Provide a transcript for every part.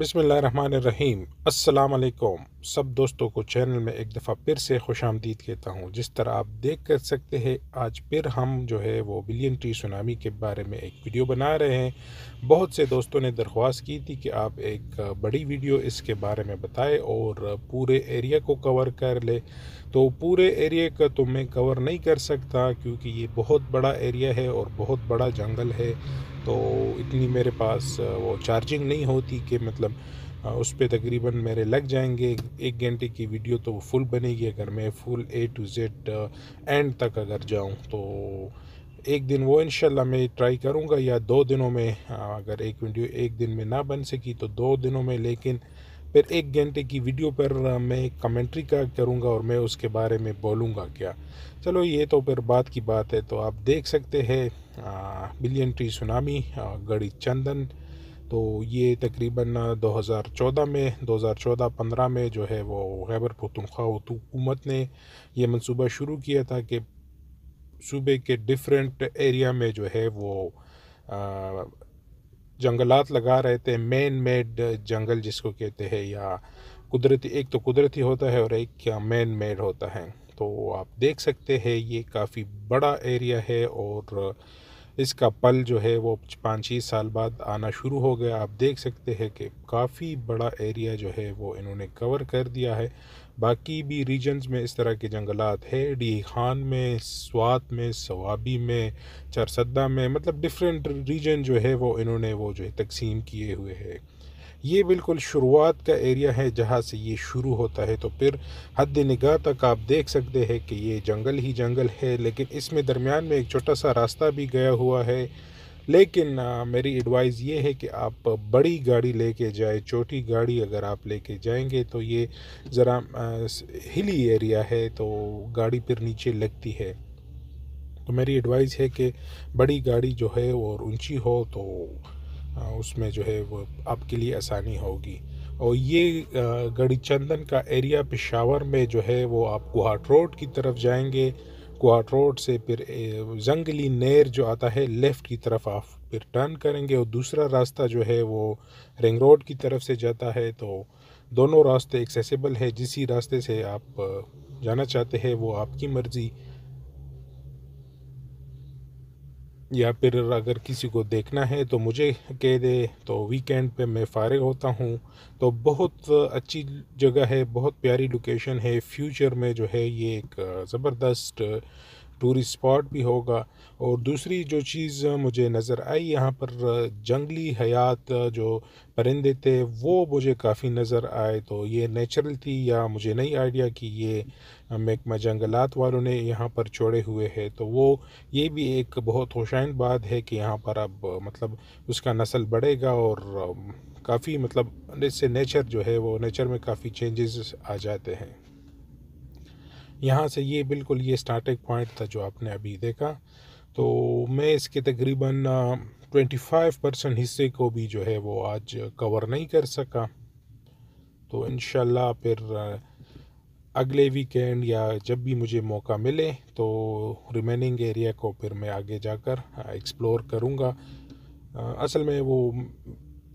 बिसमीम अल्लाम सब दोस्तों को चैनल में एक दफ़ा फिर से खुश आमदीद कहता हूँ जिस तरह आप देख कर सकते हैं आज फिर हम जो है वो बिलियन ट्री सुनामी के बारे में एक वीडियो बना रहे हैं बहुत से दोस्तों ने दरख्वास्त की थी कि आप एक बड़ी वीडियो इसके बारे में बताएं और पूरे एरिया को कवर कर ले तो पूरे एरिया का तो मैं कवर नहीं कर सकता क्योंकि ये बहुत बड़ा एरिया है और बहुत बड़ा जंगल है तो इतनी मेरे पास वो चार्जिंग नहीं होती कि मतलब उस पर तकरीबन मेरे लग जाएंगे एक घंटे की वीडियो तो वो फुल बनेगी अगर मैं full A to Z end तक अगर जाऊँ तो एक दिन वो इन मैं ट्राई करूँगा या दो दिनों में अगर एक वीडियो एक दिन में ना बन सकी तो दो दिनों में लेकिन फिर एक घंटे की वीडियो पर मैं कमेंट्री का करूँगा और मैं उसके बारे में बोलूँगा क्या चलो ये तो फिर बात की बात है तो आप देख सकते हैं बिलियन ट्री सुनामी गड़ी चंदन तो ये तकरीबन 2014 में 2014-15 में जो है वो खैबर पखतनख्वा हुकूमत ने ये मंसूबा शुरू किया था कि सूबे के डिफरेंट एरिया में जो है वो आ, जंगलात लगा रहे थे मेन मेड जंगल जिसको कहते हैं या कुदरती एक तो कुदरती होता है और एक मैन मेड होता है तो आप देख सकते हैं ये काफ़ी बड़ा एरिया है और इसका पल जो है वो पाँच छः साल बाद आना शुरू हो गया आप देख सकते हैं कि काफ़ी बड़ा एरिया जो है वो इन्होंने कवर कर दिया है बाकी भी रीजन्स में इस तरह के जंगलात है डी खान में स्वात में सवाबी में चरसदा में मतलब डिफरेंट रीजन जो है वो इन्होंने वो जो है तकसीम किए हुए है ये बिल्कुल शुरुआत का एरिया है जहाँ से ये शुरू होता है तो फिर हद निगाह तक आप देख सकते हैं कि ये जंगल ही जंगल है लेकिन इसमें दरमियान में एक छोटा सा रास्ता भी गया हुआ है लेकिन आ, मेरी एडवाइस ये है कि आप बड़ी गाड़ी लेके जाए छोटी गाड़ी अगर आप लेके जाएंगे तो ये ज़रा हिली एरिया है तो गाड़ी फिर नीचे लगती है तो मेरी एडवाइस है कि बड़ी गाड़ी जो है वो ऊंची हो तो उसमें जो है वो आपके लिए आसानी होगी और ये गढ़ी चंदन का एरिया पिशावर में जो है वो आप गुहाट रोड की तरफ जाएंगे क्वाट रोड से फिर जंगली नहर जो आता है लेफ़्ट की तरफ आप फिर टर्न करेंगे और दूसरा रास्ता जो है वो रिंग रोड की तरफ से जाता है तो दोनों रास्ते एक्सेसिबल है जिस ही रास्ते से आप जाना चाहते हैं वो आपकी मर्ज़ी या फिर अगर किसी को देखना है तो मुझे कह दे तो वीकेंड पे मैं फ़ारिग होता हूँ तो बहुत अच्छी जगह है बहुत प्यारी लोकेशन है फ्यूचर में जो है ये एक ज़बरदस्त टूरिस्ट स्पॉट भी होगा और दूसरी जो चीज़ मुझे नज़र आई यहाँ पर जंगली हयात जो परिंदे थे वो मुझे काफ़ी नज़र आए तो ये नेचुरल थी या मुझे नहीं आइडिया कि ये महकमा जंगलात वालों ने यहाँ पर छोड़े हुए है तो वो ये भी एक बहुत होशाइन बात है कि यहाँ पर अब मतलब उसका नस्ल बढ़ेगा और काफ़ी मतलब इससे नेचर जो है वो नेचर में काफ़ी चेंजेस आ जाते हैं यहाँ से ये बिल्कुल ये स्टार्टिंग पॉइंट था जो आपने अभी देखा तो मैं इसके तकरीबन 25 परसेंट हिस्से को भी जो है वो आज कवर नहीं कर सका तो इन फिर अगले वीकेंड या जब भी मुझे मौका मिले तो रिमेनिंग एरिया को फिर मैं आगे जाकर एक्सप्लोर करूँगा असल में वो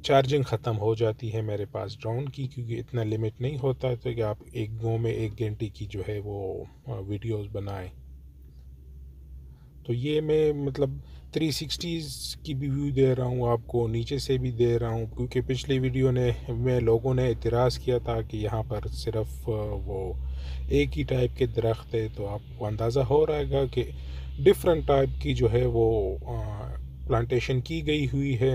चार्जिंग ख़त्म हो जाती है मेरे पास ड्रोन की क्योंकि इतना लिमिट नहीं होता है तो कि आप एक गो में एक घंटे की जो है वो वीडियोस बनाएं तो ये मैं मतलब सिक्सटीज़ की भी व्यू दे रहा हूँ आपको नीचे से भी दे रहा हूँ क्योंकि पिछली वीडियो ने मैं लोगों ने इतराज़ किया था कि यहाँ पर सिर्फ वो एक ही टाइप के दरख्त है तो आपको अंदाज़ा हो रहेगा कि डिफरेंट टाइप की जो है वो प्लांटेशन की गई हुई है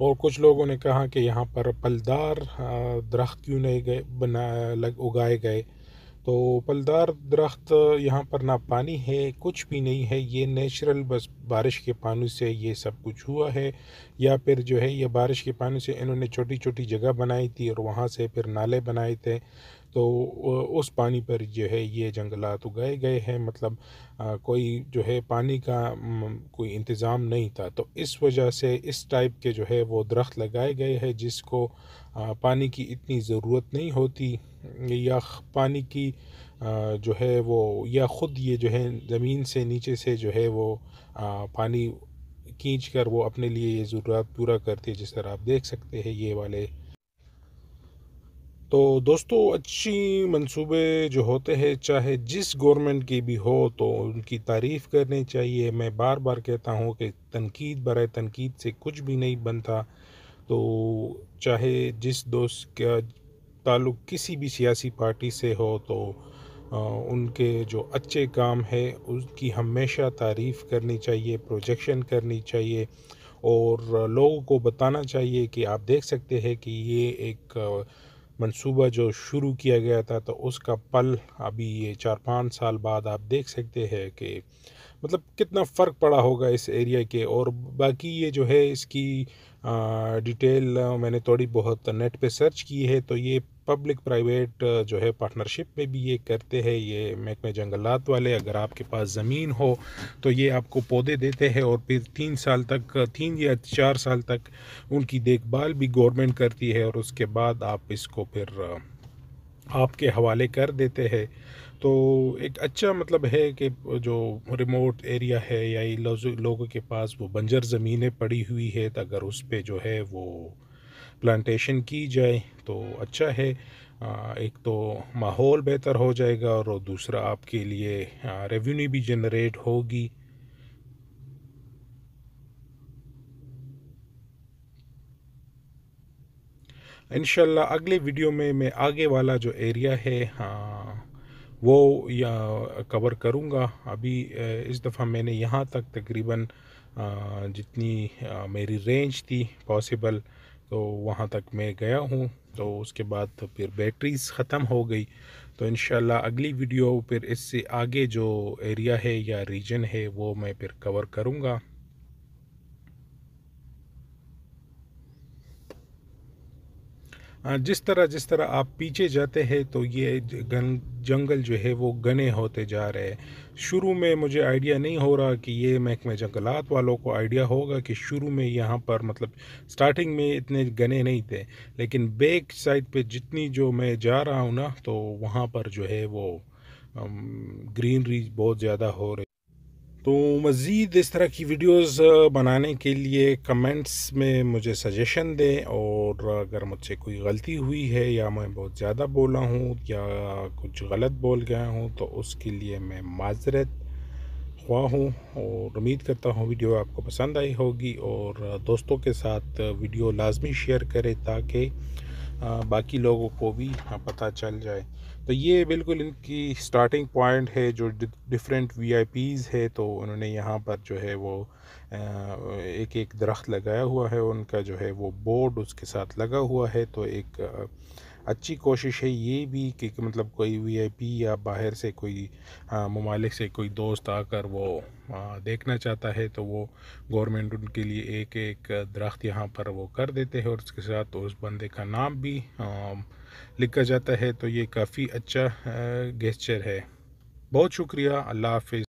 और कुछ लोगों ने कहा कि यहाँ पर पलदार दरख्त क्यों नहीं गए बना लग उगाए गए तो पलदार दरख्त यहाँ पर ना पानी है कुछ भी नहीं है ये नेचुरल बस बारिश के पानी से ये सब कुछ हुआ है या फिर जो है ये बारिश के पानी से इन्होंने छोटी छोटी जगह बनाई थी और वहाँ से फिर नाले बनाए थे तो उस पानी पर जो है ये जंगलात उगाए गए हैं मतलब कोई जो है पानी का कोई इंतज़ाम नहीं था तो इस वजह से इस टाइप के जो है वो दरख्त लगाए गए हैं जिसको पानी की इतनी ज़रूरत नहीं होती या पानी की जो है वो या ख़ुद ये जो है ज़मीन से नीचे से जो है वो पानी खींच कर वो अपने लिए ये ज़रूरत पूरा करती है जिस तरह आप देख सकते हैं ये वाले तो दोस्तों अच्छी मंसूबे जो होते हैं चाहे जिस गवर्नमेंट की भी हो तो उनकी तारीफ़ करनी चाहिए मैं बार बार कहता हूँ कि तनकीद बर तनकीद से कुछ भी नहीं बनता तो चाहे जिस दोस्त का ताल्लुक़ किसी भी सियासी पार्टी से हो तो आ, उनके जो अच्छे काम है उसकी हमेशा तारीफ़ करनी चाहिए प्रोजेक्शन करनी चाहिए और लोगों को बताना चाहिए कि आप देख सकते हैं कि ये एक मंसूबा जो शुरू किया गया था तो उसका पल अभी ये चार पाँच साल बाद आप देख सकते हैं कि मतलब कितना फ़र्क पड़ा होगा इस एरिया के और बाकी ये जो है इसकी डिटेल मैंने थोड़ी बहुत नेट पे सर्च की है तो ये पब्लिक प्राइवेट जो है पार्टनरशिप में भी ये करते हैं ये महकमे जंगलात वाले अगर आपके पास ज़मीन हो तो ये आपको पौधे देते हैं और फिर तीन साल तक तीन या चार साल तक उनकी देखभाल भी गवर्नमेंट करती है और उसके बाद आप इसको फिर आपके हवाले कर देते हैं तो एक अच्छा मतलब है कि जो रिमोट एरिया है या लोगों के पास वो बंजर ज़मीनें पड़ी हुई है तो अगर उस पर जो है वो प्लांटेशन की जाए तो अच्छा है एक तो माहौल बेहतर हो जाएगा और दूसरा आपके लिए रेवेन्यू भी जनरेट होगी इन अगले वीडियो में मैं आगे वाला जो एरिया है हाँ वो या कवर करूँगा अभी इस दफ़ा मैंने यहाँ तक तकरीबन जितनी मेरी रेंज थी पॉसिबल तो वहाँ तक मैं गया हूँ तो उसके बाद तो फिर बैटरीज ख़त्म हो गई तो इन अगली वीडियो फिर इससे आगे जो एरिया है या रीजन है वो मैं फिर कवर करूँगा हाँ, जिस तरह जिस तरह आप पीछे जाते हैं तो ये गन जंगल जो है वो घने होते जा रहे हैं शुरू में मुझे आइडिया नहीं हो रहा कि ये महकमे जंगलात वालों को आइडिया होगा कि शुरू में यहाँ पर मतलब स्टार्टिंग में इतने घने नहीं थे लेकिन बैक साइड पे जितनी जो मैं जा रहा हूँ ना तो वहाँ पर जो है वो ग्रीनरी बहुत ज़्यादा हो रही तो मज़ीद इस तरह की वीडियोस बनाने के लिए कमेंट्स में मुझे सजेशन दें और अगर मुझसे कोई गलती हुई है या मैं बहुत ज़्यादा बोला हूँ या कुछ गलत बोल गया हूँ तो उसके लिए मैं माजरत हुआ हूँ और उम्मीद करता हूँ वीडियो आपको पसंद आई होगी और दोस्तों के साथ वीडियो लाजमी शेयर करें ताकि बाकी लोगों को भी पता चल जाए तो ये बिल्कुल इनकी स्टार्टिंग पॉइंट है जो डिफरेंट वी आई पीज़ है तो उन्होंने यहाँ पर जो है वो एक एक दरख्त लगाया हुआ है उनका जो है वो बोर्ड उसके साथ लगा हुआ है तो एक अच्छी कोशिश है ये भी कि मतलब कोई वी आई पी या बाहर से कोई ममालिक से कोई दोस्त आकर वो देखना चाहता है तो वो गवर्नमेंट उनके लिए एक एक दरख्त यहाँ पर वो कर देते हैं और उसके साथ उस बंदे का नाम भी लिखा जाता है तो ये काफ़ी अच्छा गेस्चर है बहुत शुक्रिया अल्लाह हाफिज़